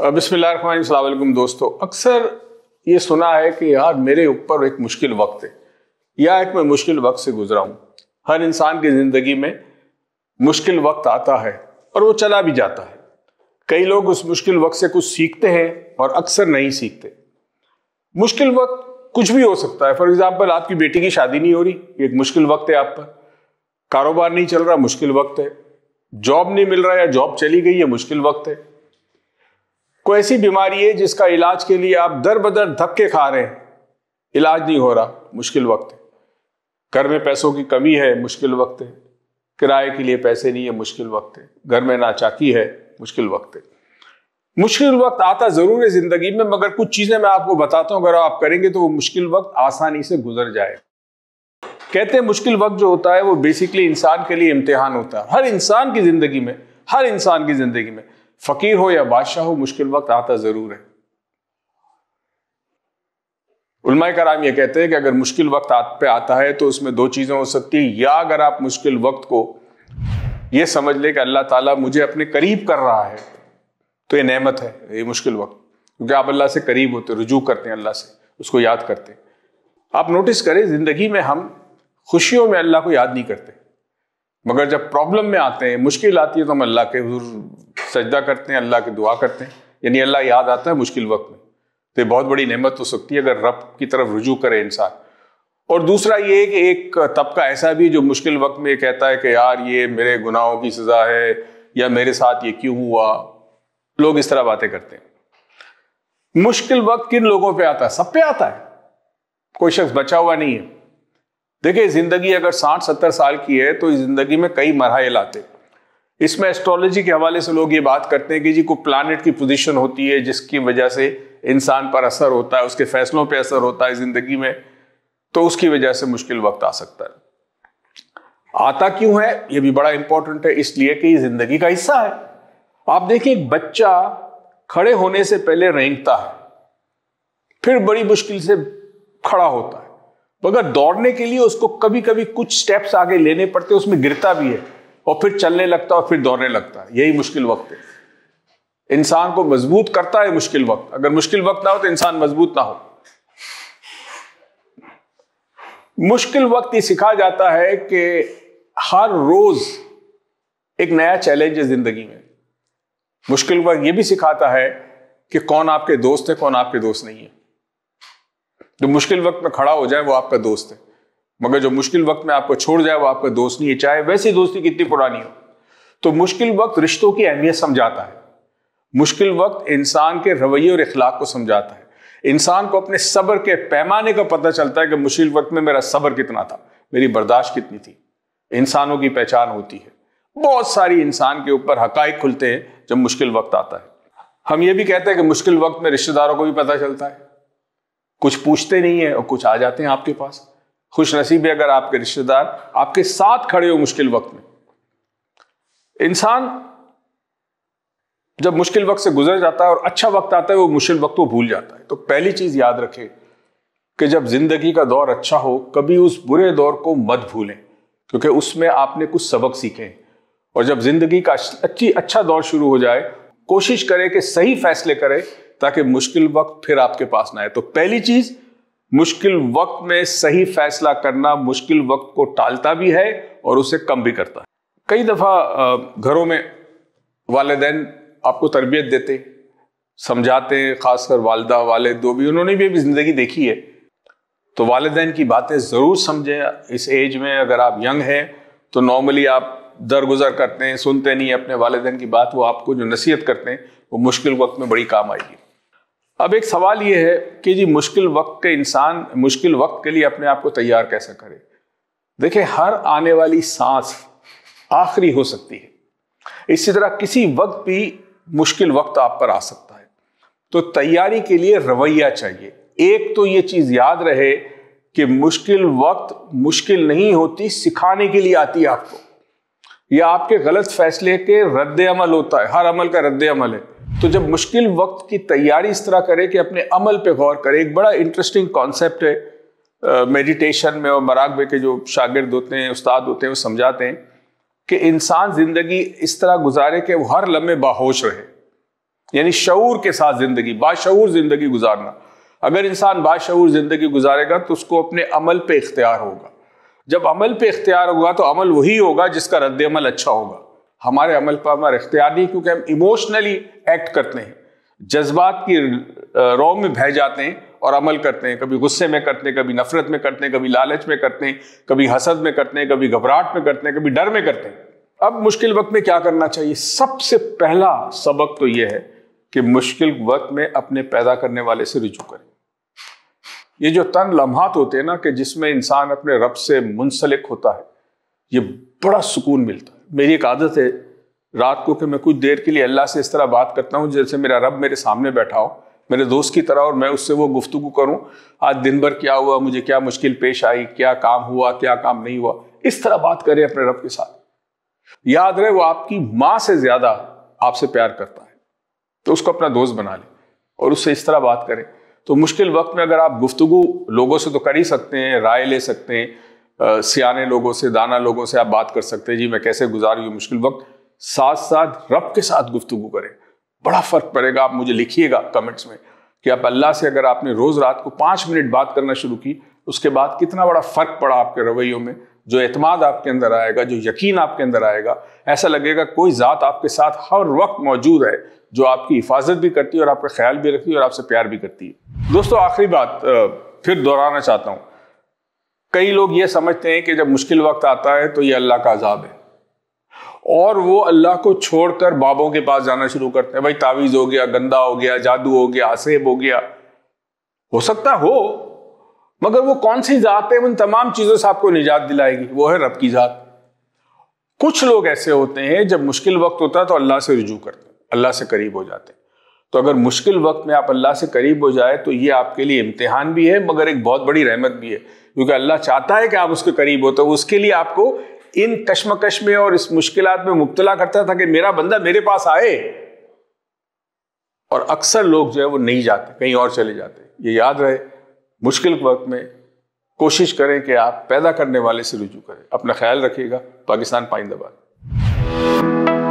बिसमीम दोस्तों अक्सर ये सुना है कि यार मेरे ऊपर एक मुश्किल वक्त है या एक मैं मुश्किल वक्त से गुजरा हूँ हर इंसान की ज़िंदगी में मुश्किल वक्त आता है और वो चला भी जाता है कई लोग उस मुश्किल वक्त से कुछ सीखते हैं और अक्सर नहीं सीखते मुश्किल वक्त कुछ भी हो सकता है फॉर एग्ज़ाम्पल आपकी बेटी की शादी नहीं हो रही एक मुश्किल वक्त है आप पर कारोबार नहीं चल रहा मुश्किल वक्त है जॉब नहीं मिल रहा या जॉब चली गई है मुश्किल वक्त है कोई ऐसी बीमारी है जिसका इलाज के लिए आप दर बदर धक्के खा रहे हैं इलाज नहीं हो रहा मुश्किल वक्त है घर में पैसों की कमी है मुश्किल वक्त है किराए के लिए पैसे नहीं है मुश्किल वक्त है घर में नाचाकी है मुश्किल वक्त है मुश्किल वक्त आता ज़रूर है ज़िंदगी में मगर कुछ चीज़ें मैं आपको बताता हूँ अगर आप करेंगे तो वो मुश्किल वक्त आसानी से गुजर जाए कहते हैं मुश्किल वक्त जो होता है वो बेसिकली इंसान के लिए इम्तिहान होता है हर इंसान की ज़िंदगी में हर इंसान की ज़िंदगी में फकीर हो या बादशाह हो मुश्किल वक्त आता जरूर है उलमा कराम यह कहते हैं कि अगर मुश्किल वक्त आप पे आता है तो उसमें दो चीज़ें हो सकती है या अगर आप मुश्किल वक्त को ये समझ ले कि अल्लाह ताला मुझे अपने करीब कर रहा है तो ये नेमत है ये मुश्किल वक्त क्योंकि आप अल्लाह से करीब होते रुजू करते हैं अल्लाह से उसको याद करते आप नोटिस करें ज़िंदगी में हम खुशियों में अल्लाह को याद नहीं करते मगर जब प्रॉब्लम में आते हैं मुश्किल आती है तो हम अल्लाह के हजूर सजदा करते हैं अल्लाह की दुआ करते हैं यानी अल्लाह याद आता है मुश्किल वक्त में तो ये बहुत बड़ी नेमत हो सकती है अगर रब की तरफ रुजू करे इंसान और दूसरा ये कि एक तबका ऐसा भी जो मुश्किल वक्त में कहता है कि यार ये मेरे गुनाहों की सज़ा है या मेरे साथ ये क्यों हुआ लोग इस तरह बातें करते हैं मुश्किल वक्त किन लोगों पे आता है सब पे आता है कोई शख्स बचा हुआ नहीं है देखिए ज़िंदगी अगर साठ सत्तर साल की है तो इस ज़िंदगी में कई मरहल आते हैं इसमें एस्ट्रोलॉजी के हवाले से लोग ये बात करते हैं कि जी को प्लानट की पोजिशन होती है जिसकी वजह से इंसान पर असर होता है उसके फैसलों पर असर होता है ज़िंदगी में तो उसकी वजह से मुश्किल वक्त आ सकता है आता क्यों है यह भी बड़ा इंपॉर्टेंट है इसलिए कि ज़िंदगी का हिस्सा है आप देखिए एक बच्चा खड़े होने से पहले रेंगता है फिर बड़ी मुश्किल से खड़ा होता है मगर दौड़ने के लिए उसको कभी कभी कुछ स्टेप्स आगे लेने पड़ते हैं उसमें गिरता भी है और फिर चलने लगता है और फिर दौड़ने लगता है यही मुश्किल वक्त है इंसान को मजबूत करता है मुश्किल वक्त अगर मुश्किल वक्त ना हो तो इंसान मजबूत ना हो मुश्किल वक्त ये सिखा जाता है कि हर रोज एक नया चैलेंज है जिंदगी में मुश्किल वक्त ये भी सिखाता है कि कौन आपके दोस्त है कौन आपके दोस्त नहीं है जो मुश्किल वक्त में खड़ा हो जाए वो आपका दोस्त है मगर जो मुश्किल वक्त में आपको छोड़ जाए वो आपका दोस्त नहीं है चाहे वैसी दोस्ती कितनी पुरानी हो तो मुश्किल वक्त रिश्तों की अहमियत समझाता है मुश्किल वक्त इंसान के रवैये और इखलाक को समझाता है इंसान को अपने सब्र के पैमाने का पता चलता है कि मुश्किल वक्त में मेरा सब्र कितना था मेरी बर्दाश्त कितनी थी इंसानों की पहचान होती है बहुत सारी इंसान के ऊपर हकाइक खुलते हैं जब मुश्किल वक्त आता है हम ये भी कहते हैं कि मुश्किल वक्त में रिश्तेदारों को भी पता चलता है कुछ पूछते नहीं है और कुछ आ जाते हैं आपके पास खुश नसीब है अगर आपके रिश्तेदार आपके साथ खड़े हो मुश्किल वक्त में इंसान जब मुश्किल वक्त से गुजर जाता है और अच्छा वक्त आता है वो मुश्किल वक्त वो भूल जाता है तो पहली चीज याद रखें कि जब जिंदगी का दौर अच्छा हो कभी उस बुरे दौर को मत भूलें क्योंकि उसमें आपने कुछ सबक सीखे और जब जिंदगी का अच्छी अच्छा दौर शुरू हो जाए कोशिश करें कि सही फैसले करें ताकि मुश्किल वक्त फिर आपके पास ना आए तो पहली चीज़ मुश्किल वक्त में सही फैसला करना मुश्किल वक्त को टालता भी है और उसे कम भी करता है कई दफ़ा घरों में वालदेन आपको तरबियत देते समझाते हैं ख़ासकर वालदा वाले दो भी उन्होंने भी अभी ज़िंदगी देखी है तो वालदेन की बातें ज़रूर समझें इस एज में अगर आप यंग हैं तो नॉर्मली आप दरगुजर करते हैं सुनते नहीं अपने वालदेन की बात वो आपको जो नसीहत करते हैं वो मुश्किल वक्त में बड़ी काम आएगी अब एक सवाल ये है कि जी मुश्किल वक्त के इंसान मुश्किल वक्त के लिए अपने आप को तैयार कैसे करे देखिए हर आने वाली सांस आखिरी हो सकती है इसी तरह किसी वक्त भी मुश्किल वक्त आप पर आ सकता है तो तैयारी के लिए रवैया चाहिए एक तो ये चीज़ याद रहे कि मुश्किल वक्त मुश्किल नहीं होती सिखाने के लिए आती है आपको यह आपके गलत फैसले के रद्द अमल होता है हर अमल का रद्द अमल है तो जब मुश्किल वक्त की तैयारी इस तरह करे कि अपने अमल पे गौर करे एक बड़ा इंटरेस्टिंग कॉन्सेप्ट है मेडिटेशन में और मराकबे के जो शागिर्द होते हैं उस्ताद होते हैं वो समझाते हैं कि इंसान ज़िंदगी इस तरह गुजारे कि वो हर लम्हे बाहोश रहे यानी शूर के साथ ज़िंदगी बाशूर ज़िंदगी गुजारना अगर इंसान बाशूर ज़िंदगी गुजारेगा तो उसको अपने अमल पर इख्तियार होगा जब अमल पर इख्तियार होगा तो अमल वही होगा जिसका रद्द अमल अच्छा होगा हमारे अमल पर हमारा इख्तियार नहीं क्योंकि हम इमोशनली एक्ट करते हैं जज्बात की रो में बह जाते हैं और अमल करते हैं कभी गुस्से में करते हैं कभी नफरत में करते हैं कभी लालच में करते हैं कभी हसद में करते हैं कभी घबराहट में करते हैं कभी डर में करते हैं अब मुश्किल वक्त में क्या करना चाहिए सबसे पहला सबक तो यह है कि मुश्किल वक्त में अपने पैदा करने वाले से रुजू करें ये जो तन लम्हात होते हैं ना कि जिसमें इंसान अपने रब से मुंसलिक होता है ये बड़ा सुकून मिलता है मेरी एक आदत है रात को कि मैं कुछ देर के लिए अल्लाह से इस तरह बात करता हूँ जैसे मेरा रब मेरे सामने बैठा हो मेरे दोस्त की तरह और मैं उससे वो गुफ्तु करूँ आज दिन भर क्या हुआ मुझे क्या मुश्किल पेश आई क्या काम हुआ क्या काम नहीं हुआ इस तरह बात करें अपने रब के साथ याद रहे वो आपकी माँ से ज़्यादा आपसे प्यार करता है तो उसको अपना दोस्त बना लें और उससे इस तरह बात करें तो मुश्किल वक्त में अगर आप गुफ्तु लोगों से तो कर ही सकते हैं राय ले सकते हैं सियाने लोगों से दाना लोगों से आप बात कर सकते हैं जी मैं कैसे गुजार मुश्किल वक्त साथ साथ रब के साथ गुफ्तु करें बड़ा फर्क पड़ेगा आप मुझे लिखिएगा कमेंट्स में कि आप अल्लाह से अगर आपने रोज़ रात को पाँच मिनट बात करना शुरू की उसके बाद कितना बड़ा फ़र्क पड़ा आपके रवैयों में जो अतमाद आपके अंदर आएगा जो यकीन आपके अंदर आएगा ऐसा लगेगा कोई ज़ात आपके साथ हर वक्त मौजूद है जो आपकी हिफाजत भी करती है और आपका ख्याल भी रखती है और आपसे प्यार भी करती है दोस्तों आखिरी बात फिर दोहराना चाहता हूँ कई लोग ये समझते हैं कि जब मुश्किल वक्त आता है तो ये अल्लाह का अजाब है और वो अल्लाह को छोड़कर बाबों के पास जाना शुरू करते हैं भाई तावीज़ हो गया गंदा हो गया जादू हो गया आसेब हो गया हो सकता हो मगर वो कौन सी ज़ात है उन तमाम चीज़ों से आपको निजात दिलाएगी वो है रब की ज़ात कुछ लोग ऐसे होते हैं जब मुश्किल वक्त होता है तो अल्लाह से रुजू करते हैं अल्लाह से करीब हो जाते हैं तो अगर मुश्किल वक्त में आप अल्लाह से करीब हो जाए तो ये आपके लिए इम्तिहान भी है मगर एक बहुत बड़ी रहमत भी है क्योंकि अल्लाह चाहता है कि आप उसके करीब हो तो उसके लिए आपको इन कश्मकश में और इस मुश्किल में मुबतला करता था कि मेरा बंदा मेरे पास आए और अक्सर लोग जो है वो नहीं जाते कहीं और चले जाते ये याद रहे मुश्किल वक्त में कोशिश करें कि आप पैदा करने वाले से रुजू करें अपना ख्याल रखिएगा पाकिस्तान पाइंदाबाद